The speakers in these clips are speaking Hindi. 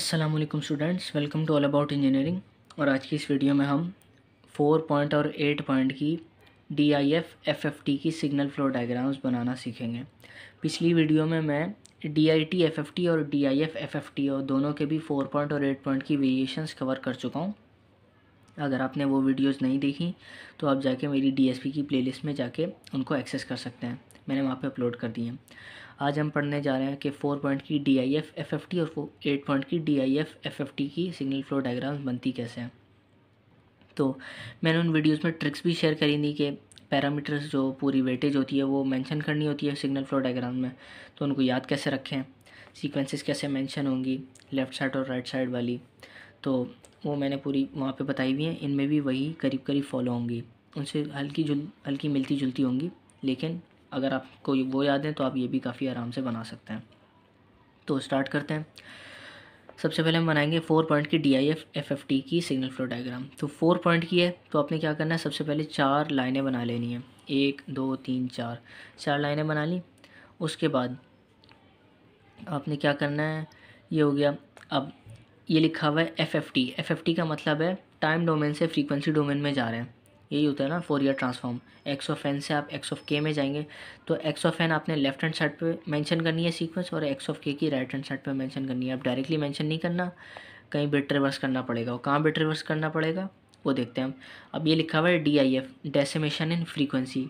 Aslam students welcome to all about engineering और आज की इस वीडियो में हम फोर पॉइंट और एट पॉइंट की D I F F F T की सिग्नल फ्लो डायग्राम्स बनाना सीखेंगे पिछली वीडियो में मैं D I T F F T और D I F F F T और दोनों के भी फोर पॉइंट और एट पॉइंट की वेरिएशंस कवर कर चुका हूँ अगर आपने वो वीडियोज़ नहीं देखी तो आप जाके मेरी डी एस पी की लिस्ट में जाके उनको एक्सेस कर सकते हैं मैंने वहाँ पे अपलोड कर दिए हैं आज हम पढ़ने जा रहे हैं कि फोर पॉइंट की D I F F F T और एट पॉइंट की D I F F F T की सिग्नल फ्लो डायग्राम बनती कैसे हैं तो मैंने उन वीडियोज़ में ट्रिक्स भी शेयर करी थी कि पैरामीटर्स जो पूरी वेटेज होती है वो मैंशन करनी होती है सिग्नल फ्लो डायग्राम में तो उनको याद कैसे रखें सीक्वेंसेस कैसे मेंशन होंगी लेफ़्ट साइड और राइट साइड वाली तो वो मैंने पूरी वहाँ पे बताई हुई है इनमें भी वही करीब करीब फॉलो होंगी उनसे हल्की जुल हल्की मिलती जुलती होंगी लेकिन अगर आपको वो याद है तो आप ये भी काफ़ी आराम से बना सकते हैं तो स्टार्ट करते हैं सबसे पहले हम बनाएंगे फोर पॉइंट की D I F F F T की सिग्नल फ्लो डायग्राम तो फोर पॉइंट की है तो आपने क्या करना है सबसे पहले चार लाइनें बना लेनी है एक दो तीन चार चार लाइनें बना ली उसके बाद आपने क्या करना है ये हो गया अब ये लिखा हुआ है F F T F F T का मतलब है टाइम डोमेन से फ्रीक्वेंसी डोमेन में जा रहे हैं यही होता है ना Fourier transform X of N से आप एक्स ऑफ के में जाएंगे तो एक्स ऑफ एन आपने लेफ्ट हैंड साइड पे मेंशन करनी है सीक्वेंस और एक्स ऑफ के की राइट हैंड साइड पे मेंशन करनी है आप डायरेक्टली मेंशन नहीं करना कहीं बिट रिवर्स करना पड़ेगा और कहाँ बिट रिवर्स करना पड़ेगा वो देखते हैं हम अब ये लिखा हुआ है D I F decimation in frequency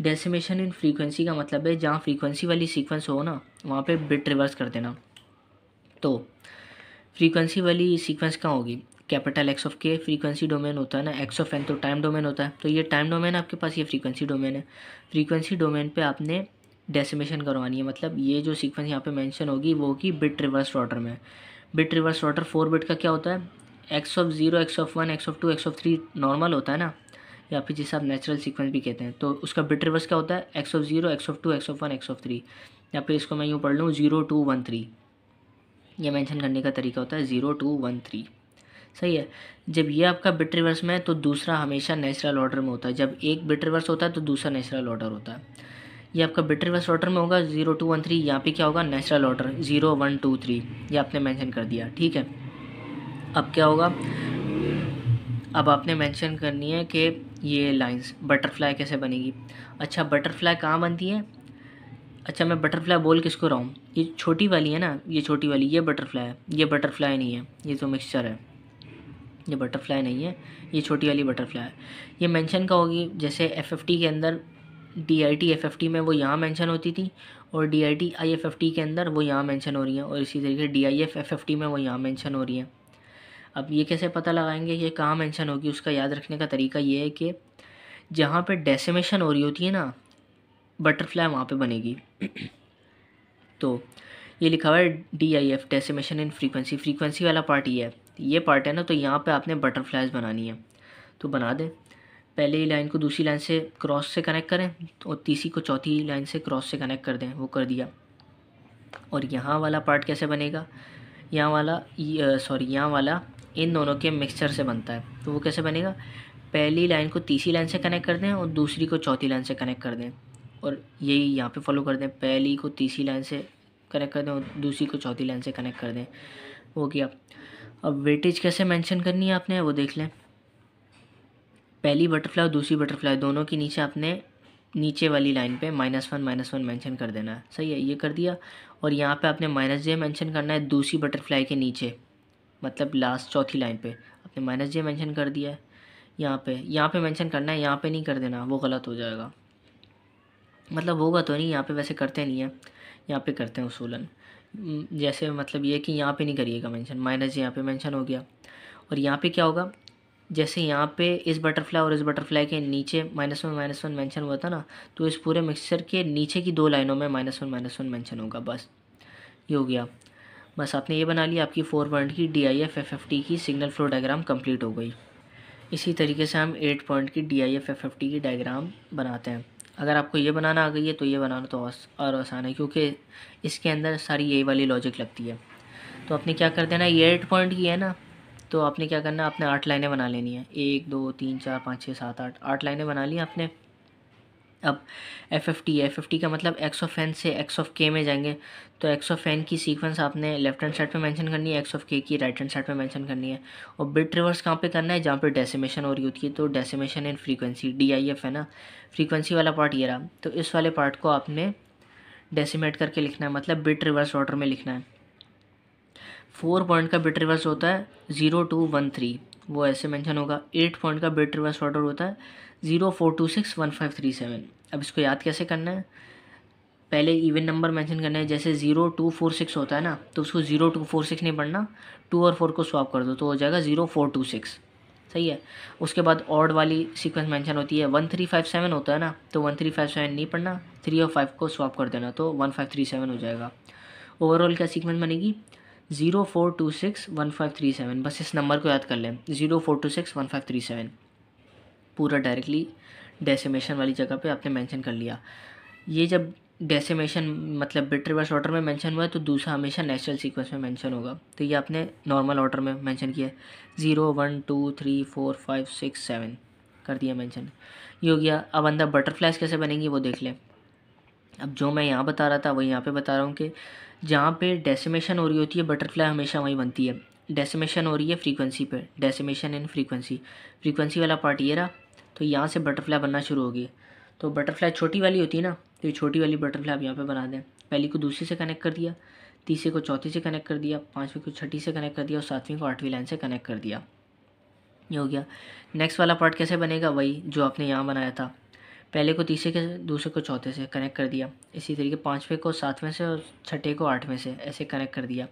decimation in frequency का मतलब है जहाँ फ्रीक्वेंसी वाली सीक्वेंस हो ना वहाँ पर बिट रिवर्स कर देना तो फ्रीक्वेंसी वाली सीक्वेंस कहाँ होगी capital X of K frequency domain होता है ना एक्स ऑफ एन तो टाइम डोमेन होता है तो ये टाइम डोमेन आपके पास ये फ्रीक्वेंसी डोमेन है फ्रीक्वेंसी डोमेन पे आपने डेसिमेशन करवानी है मतलब ये जो सीक्वेंस यहाँ पे मेंशन होगी वो होगी बिट रिवर्स ऑर्डर में bit reverse order four bit का क्या होता है X of zero X of one X of two X of three normal होता है ना या फिर जिसे आप नेचुरल सीक्वेंस भी कहते हैं तो उसका बिट रिवर्स क्या होता है X of zero X of two X of one X of three या फिर इसको मैं यूँ पढ़ लूँ जीरो टू वन थ्री ये मेंशन करने का तरीका होता है ज़ीरो टू वन थ्री सही है जब ये आपका बिट रिवर्स में है तो दूसरा हमेशा नेचुरल ऑर्डर में होता है जब एक बिट रिवर्स होता है तो दूसरा नेचुरल ऑर्डर होता है ये आपका बिट रिवर्स ऑर्डर में होगा जीरो टू वन थ्री यहाँ पर क्या होगा natural order zero one two three ये आपने मैंशन कर दिया ठीक है अब क्या होगा अब आपने मैंशन करनी है कि ये लाइन्स बटरफ्लाई कैसे बनेगी अच्छा बटरफ्लाई कहाँ बनती है अच्छा मैं बटरफ्लाई बोल किसको रहा हूँ ये छोटी वाली है ना ये छोटी वाली ये बटरफ्लाई है ये बटरफ्लाई नहीं है ये तो मिक्सचर है ये बटरफ्लाई नहीं है ये छोटी वाली बटरफ्लाई है ये मेंशन का होगी जैसे एफएफटी के अंदर D I T F F T में वो यहाँ मेंशन होती थी और D I T I F F T के अंदर वो यहाँ मेंशन हो रही है और इसी तरीके D I F F F T में वो यहाँ मेंशन हो रही है अब ये कैसे पता लगाएंगे ये कहाँ मेंशन होगी उसका याद रखने का तरीका ये है कि जहाँ पे डेसिमेशन हो रही होती है ना बटरफ्लाई वहाँ पे बनेगी तो ये लिखा हुआ है D I F decimation in frequency frequency वाला पार्ट ये है ये पार्ट है ना तो यहाँ पे आपने बटरफ्लाइज बनानी है तो बना दें पहले ही लाइन को दूसरी लाइन से क्रॉस से कनेक्ट करें और तीसरी को चौथी लाइन से क्रॉस से कनेक्ट कर दें वो कर दिया और यहाँ वाला पार्ट कैसे बनेगा यहाँ वाला सॉरी यहाँ वाला इन दोनों के मिक्सचर से बनता है तो वो कैसे बनेगा पहली लाइन को तीसरी लाइन से कनेक्ट कर दें और दूसरी को चौथी लाइन से कनेक्ट कर दें और यही यहाँ पे फॉलो कर दें पहली को तीसरी लाइन से कनेक्ट कर दें और दूसरी को चौथी लाइन से कनेक्ट कर दें वो किया अब वेटेज कैसे मेंशन करनी है आपने वो देख लें पहली बटरफ्लाई और दूसरी बटरफ्लाई दोनों के नीचे आपने नीचे वाली लाइन पे minus one minus one mention कर देना है सही है ये कर दिया और यहाँ पे आपने माइनस जे मैंशन करना है दूसरी बटरफ्लाई के नीचे मतलब लास्ट चौथी लाइन पे आपने माइनस जे मैंशन कर दिया है यहाँ पे यहाँ पे मेंशन करना है यहाँ पे नहीं कर देना वो गलत हो जाएगा मतलब होगा तो नहीं यहाँ पे वैसे करते नहीं है यहाँ पे करते हैं उसूलन हम्म, जैसे मतलब ये कि यहाँ पे नहीं करिएगा मेंशन माइनस यहाँ पे मेंशन हो गया और यहाँ पे क्या होगा जैसे यहाँ पे इस बटरफ्लाई और इस बटरफ्लाई के नीचे minus one minus one mention हुआ था ना तो इस पूरे मिक्सचर के नीचे की दो लाइनों में minus one minus one mention होगा बस ये हो गया बस आपने ये बना लिया आपकी फोर पॉइंट की D I F F F T की सिग्नल फ्लो डायग्राम कंप्लीट हो गई इसी तरीके से हम एट पॉइंट की D I F F F T की डायग्राम बनाते हैं अगर आपको ये बनाना आ गई है तो ये बनाना तो और आसान है क्योंकि इसके अंदर सारी ए वाली लॉजिक लगती है तो आपने क्या कर देना ये एट पॉइंट की है ना तो आपने क्या करना आपने आठ लाइनें बना लेनी है एक दो तीन चार पाँच छः सात आठ आठ लाइनें बना ली आपने अब F F T F F T का मतलब एक्स ऑफ एन से एक्स ऑफ के में जाएंगे तो एक्स ऑफ एन की सीक्वेंस आपने लेफ्ट हैंड साइड पे मेंशन करनी है एक्स ऑफ के की राइट हैंड साइड पे मेंशन करनी है और बिट रिवर्स कहाँ पे करना है जहाँ पे डेसिमेशन हो रही होती है तो decimation in frequency D I F है ना फ्रीक्वेंसी वाला पार्ट ये रहा तो इस वाले पार्ट को आपने डेसीमेट करके लिखना है मतलब बिट रिवर्स ऑर्डर में लिखना है फोर पॉइंट का बिट रिवर्स होता है ज़ीरो टू वन थ्री वो ऐसे मेंशन होगा एट पॉइंट का बिट रिवर्स ऑर्डर होता है zero four two six one five three seven अब इसको याद कैसे करना है पहले इवन नंबर मेंशन करना है जैसे ज़ीरो टू फोर सिक्स होता है ना तो उसको ज़ीरो टू फोर सिक्स नहीं पढ़ना टू और फोर को स्वाप कर दो तो हो जाएगा ज़ीरो फोर टू सिक्स सही है उसके बाद ऑड वाली सीक्वेंस मेंशन होती है वन थ्री फाइव सेवन होता है ना तो वन थ्री फाइव सेवन नहीं पढ़ना थ्री और फाइव को स्वाप कर देना तो वन फाइव थ्री सेवन हो जाएगा ओवरऑल क्या सीक्वेंस बनेगी zero four two six one five three seven बस इस नंबर को याद कर लें zero four two six one five three seven पूरा डायरेक्टली डेसीमेशन वाली जगह पे आपने मेंशन कर लिया ये जब डेसीमेशन मतलब बिट रिवर्स ऑर्डर में मेंशन हुआ है तो दूसरा हमेशा नेचुरल सीक्वेंस में मेंशन होगा तो ये आपने नॉर्मल ऑर्डर में मेंशन किया है zero one two three four five six seven कर दिया मेंशन ये हो गया अब अंदर बटरफ्लाइज कैसे बनेंगी वो देख लें अब जो मैं यहाँ बता रहा था वही यहाँ पे बता रहा हूँ कि जहाँ पे डेसिमेशन हो रही होती है बटरफ्लाई हमेशा वहीं बनती है डेसिमेशन हो रही है फ्रीक्वेंसी पे डेसिमेशन इन फ्रीक्वेंसी फ्रीक्वेंसी वाला पार्ट ये रहा तो यहाँ से बटरफ्लाई बनना शुरू होगी तो बटरफ्लाई छोटी वाली होती है ना तो ये छोटी वाली बटरफ्लाई आप यहाँ पर बना दें पहली को दूसरी से कनेक्ट कर दिया तीसरे को चौथी से कनेक्ट कर दिया पाँचवीं को छठी से कनेक्ट कर दिया और सातवीं को आठवीं लाइन से कनेक्ट कर दिया ये हो गया नेक्स्ट वाला पार्ट कैसे बनेगा वही जो आपने यहाँ बनाया था पहले को तीसरे के दूसरे को चौथे से कनेक्ट कर दिया इसी तरीके पाँचवें को सातवें से और छठे को आठवें से ऐसे कनेक्ट कर दिया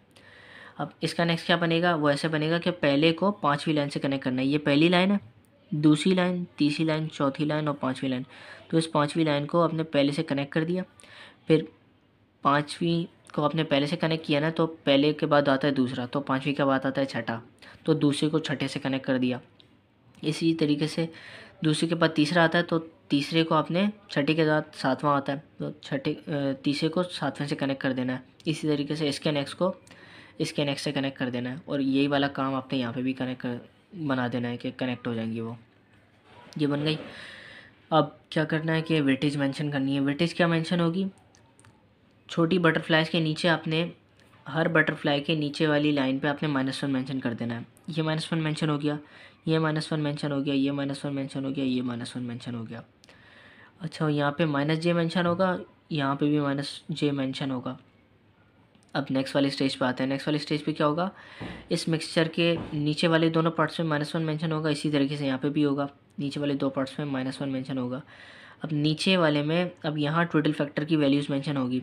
अब इसका नेक्स्ट क्या बनेगा वो ऐसे बनेगा कि पहले को पाँचवीं लाइन से कनेक्ट करना है ये पहली लाइन है दूसरी लाइन तीसरी लाइन चौथी लाइन और पाँचवीं लाइन तो इस पाँचवीं लाइन को आपने पहले से कनेक्ट कर दिया फिर पाँचवीं को आपने पहले से कनेक्ट किया ना तो पहले के बाद आता है दूसरा तो पाँचवीं के बाद आता है छठा तो दूसरे को छठे से कनेक्ट कर दिया इसी तरीके से दूसरे के बाद तीसरा आता है तो तीसरे को आपने छठे के साथ सातवां आता है तो छठे तीसरे को सातवें से कनेक्ट कर देना है इसी तरीके से इसके नेक्स्ट को इसके नेक्स्ट से कनेक्ट कर देना है और यही वाला काम आपने यहाँ पे भी कनेक्ट कर बना देना है कि कनेक्ट हो जाएंगी वो ये बन गई अब क्या करना है कि वेटेज मैंशन करनी है वेटेज क्या मैंशन होगी छोटी बटरफ्लाइज के नीचे आपने हर बटरफ्लाई के नीचे वाली लाइन पे आपने माइनस वन मैंशन कर देना है ये माइनस वन मैंशन हो गया ये माइनस वन मैंशन हो गया ये माइनस वन मैंशन हो गया ये माइनस वन मैंशन हो गया अच्छा यहाँ पे माइनस जे मैंशन होगा यहाँ पे भी माइनस जे मैंशन होगा अब नेक्स्ट वाले स्टेज पे आते हैं नेक्स्ट वाले स्टेज पे क्या होगा इस मिक्सचर के नीचे वाले दोनों पार्ट्स में माइनस वन मैंशन होगा इसी तरीके से यहाँ पे भी होगा नीचे वाले दो पार्ट्स में माइनस वन मैंशन होगा अब नीचे वाले में अब यहाँ टोटल फैक्टर की वैल्यूज़ मैंशन होगी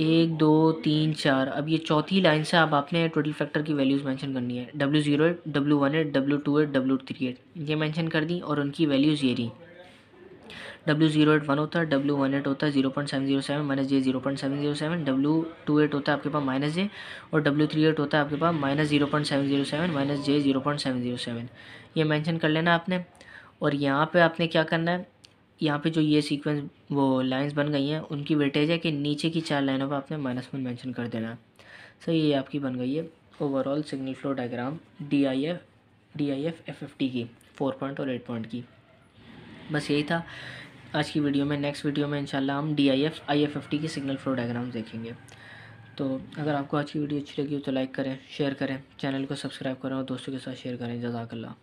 एक दो तीन चार अब ये चौथी लाइन से आप आपने टोटल फैक्टर की वैल्यूज़ मेंशन करनी है W zero eight W one eight W two eight W three eight ये मेंशन कर दी और उनकी वैल्यूज़ ये रही डब्ल्यू जीरो एट वन होता है डब्ल्यू वन एट होता है zero point seven zero seven minus J zero point seven zero seven W two eight होता है आपके पास माइनस जे और डब्ल्यू थ्री एट होता है आपके पास minus zero point seven zero seven minus J zero point seven zero seven ये मैंशन कर लेना आपने और यहाँ पे आपने क्या करना है यहाँ पे जो ये सीक्वेंस वो लाइंस बन गई हैं उनकी वेटेज है कि नीचे की चार लाइनों पर आपने माइनस वन मैंशन कर देना है सो ये आपकी बन गई है overall signal flow diagram D I F D I F F F T की फोर पॉइंट और एट पॉइंट की बस यही था आज की वीडियो में नेक्स्ट वीडियो में इंशाल्लाह हम D I F I F F T की सिग्नल फ्लो डायग्राम देखेंगे तो अगर आपको आज की वीडियो अच्छी लगी हो तो लाइक करें शेयर करें चैनल को सब्सक्राइब करें और दोस्तों के साथ शेयर करें जजाकल्ला